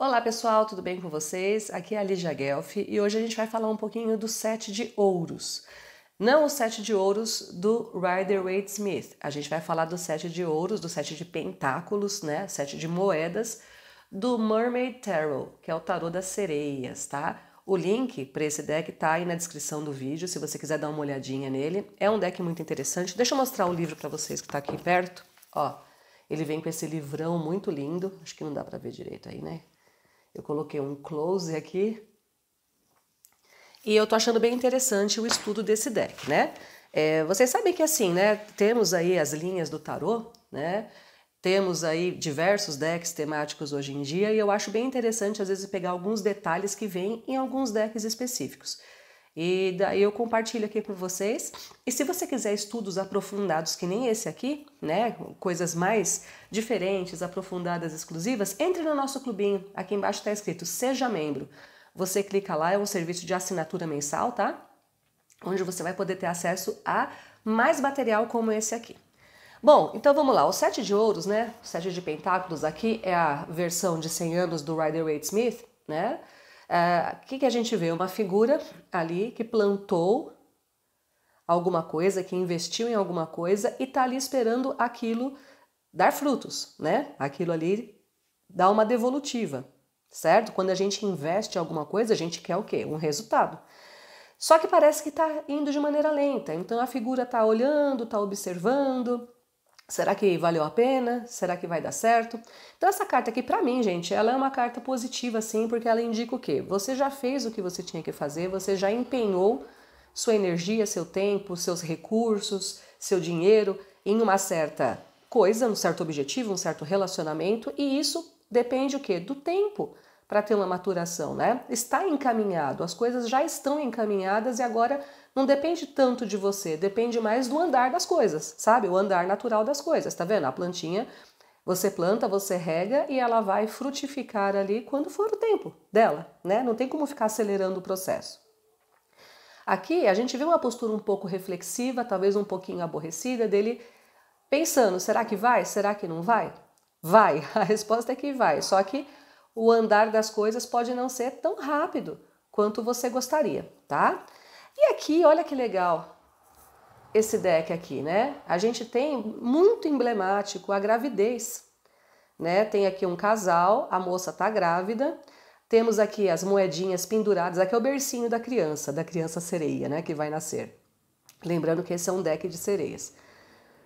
Olá pessoal, tudo bem com vocês? Aqui é a Lígia Guelph e hoje a gente vai falar um pouquinho do sete de ouros. Não o sete de ouros do Rider Waite Smith. A gente vai falar do sete de ouros, do sete de pentáculos, né? Sete de moedas do Mermaid Tarot, que é o tarô das sereias, tá? O link para esse deck tá aí na descrição do vídeo, se você quiser dar uma olhadinha nele. É um deck muito interessante. Deixa eu mostrar o livro para vocês que tá aqui perto. Ó, ele vem com esse livrão muito lindo. Acho que não dá para ver direito aí, né? Eu coloquei um close aqui. E eu tô achando bem interessante o estudo desse deck, né? É, vocês sabem que assim, né? Temos aí as linhas do tarô, né? Temos aí diversos decks temáticos hoje em dia e eu acho bem interessante às vezes pegar alguns detalhes que vêm em alguns decks específicos. E daí eu compartilho aqui com vocês. E se você quiser estudos aprofundados que nem esse aqui, né, coisas mais diferentes, aprofundadas, exclusivas, entre no nosso clubinho. Aqui embaixo está escrito Seja Membro. Você clica lá, é um serviço de assinatura mensal, tá? Onde você vai poder ter acesso a mais material como esse aqui. Bom, então vamos lá. O sete de ouros, né? O sete de pentáculos aqui é a versão de 100 anos do Rider Waite Smith, né? Ah, o que, que a gente vê? Uma figura ali que plantou alguma coisa, que investiu em alguma coisa e está ali esperando aquilo dar frutos, né? Aquilo ali dá uma devolutiva, certo? Quando a gente investe em alguma coisa, a gente quer o quê? Um resultado. Só que parece que está indo de maneira lenta. Então a figura está olhando, está observando, Será que valeu a pena? Será que vai dar certo? Então essa carta aqui para mim, gente, ela é uma carta positiva sim, porque ela indica o quê? Você já fez o que você tinha que fazer, você já empenhou sua energia, seu tempo, seus recursos, seu dinheiro em uma certa coisa, um certo objetivo, um certo relacionamento, e isso depende o quê? Do tempo para ter uma maturação, né? Está encaminhado, as coisas já estão encaminhadas e agora não depende tanto de você, depende mais do andar das coisas, sabe? O andar natural das coisas, tá vendo? A plantinha, você planta, você rega e ela vai frutificar ali quando for o tempo dela, né? Não tem como ficar acelerando o processo. Aqui a gente vê uma postura um pouco reflexiva, talvez um pouquinho aborrecida dele pensando, será que vai? Será que não vai? Vai. A resposta é que vai, só que o andar das coisas pode não ser tão rápido quanto você gostaria, tá? E aqui, olha que legal esse deck aqui, né? A gente tem muito emblemático a gravidez, né? Tem aqui um casal, a moça tá grávida. Temos aqui as moedinhas penduradas, aqui é o bercinho da criança, da criança sereia, né, que vai nascer. Lembrando que esse é um deck de sereias.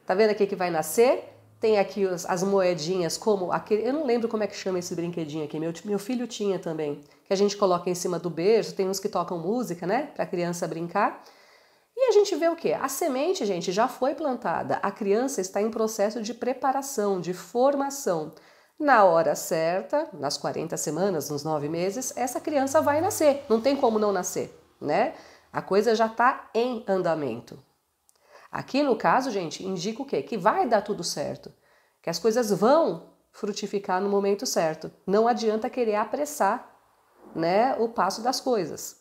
Tá vendo aqui que vai nascer? Tem aqui as moedinhas, como aquele. Eu não lembro como é que chama esse brinquedinho aqui. Meu, meu filho tinha também. Que a gente coloca em cima do berço. Tem uns que tocam música, né? Para a criança brincar. E a gente vê o que? A semente, gente, já foi plantada. A criança está em processo de preparação, de formação. Na hora certa, nas 40 semanas, nos 9 meses, essa criança vai nascer. Não tem como não nascer, né? A coisa já está em andamento. Aqui no caso, gente, indica o quê? Que vai dar tudo certo, que as coisas vão frutificar no momento certo. Não adianta querer apressar, né, o passo das coisas,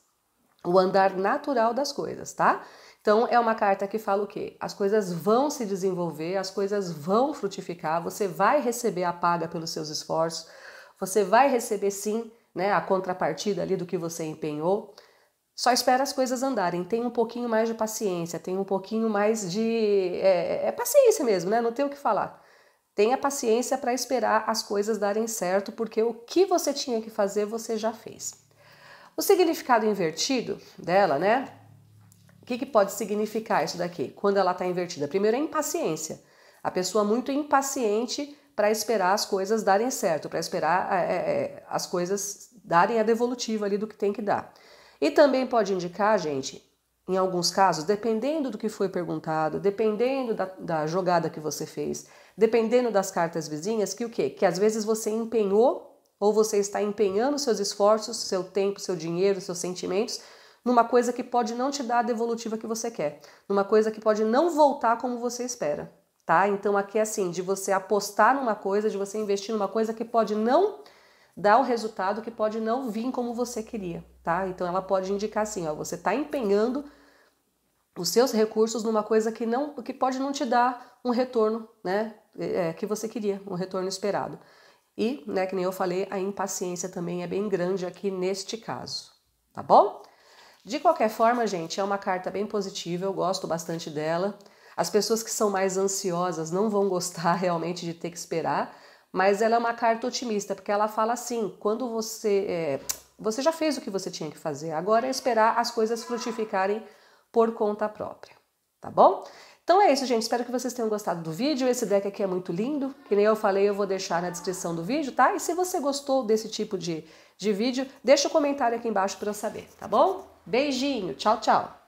o andar natural das coisas, tá? Então é uma carta que fala o quê? As coisas vão se desenvolver, as coisas vão frutificar, você vai receber a paga pelos seus esforços, você vai receber sim, né, a contrapartida ali do que você empenhou. Só espera as coisas andarem, tem um pouquinho mais de paciência, tem um pouquinho mais de. É, é, é paciência mesmo, né? Não tem o que falar. Tenha paciência para esperar as coisas darem certo, porque o que você tinha que fazer você já fez. O significado invertido dela, né? O que, que pode significar isso daqui? Quando ela está invertida? Primeiro é impaciência. A pessoa muito impaciente para esperar as coisas darem certo, para esperar é, é, é, as coisas darem a devolutiva ali do que tem que dar. E também pode indicar, gente, em alguns casos, dependendo do que foi perguntado, dependendo da, da jogada que você fez, dependendo das cartas vizinhas, que o quê? Que às vezes você empenhou ou você está empenhando seus esforços, seu tempo, seu dinheiro, seus sentimentos numa coisa que pode não te dar a devolutiva que você quer, numa coisa que pode não voltar como você espera, tá? Então aqui é assim, de você apostar numa coisa, de você investir numa coisa que pode não dá um resultado que pode não vir como você queria, tá? Então ela pode indicar assim, ó, você está empenhando os seus recursos numa coisa que não, que pode não te dar um retorno, né, é, é, que você queria, um retorno esperado. E, né, que nem eu falei, a impaciência também é bem grande aqui neste caso, tá bom? De qualquer forma, gente, é uma carta bem positiva, eu gosto bastante dela. As pessoas que são mais ansiosas não vão gostar realmente de ter que esperar, mas ela é uma carta otimista, porque ela fala assim: quando você. É, você já fez o que você tinha que fazer, agora é esperar as coisas frutificarem por conta própria, tá bom? Então é isso, gente. Espero que vocês tenham gostado do vídeo. Esse deck aqui é muito lindo. Que nem eu falei, eu vou deixar na descrição do vídeo, tá? E se você gostou desse tipo de, de vídeo, deixa o um comentário aqui embaixo para eu saber, tá bom? Beijinho, tchau, tchau!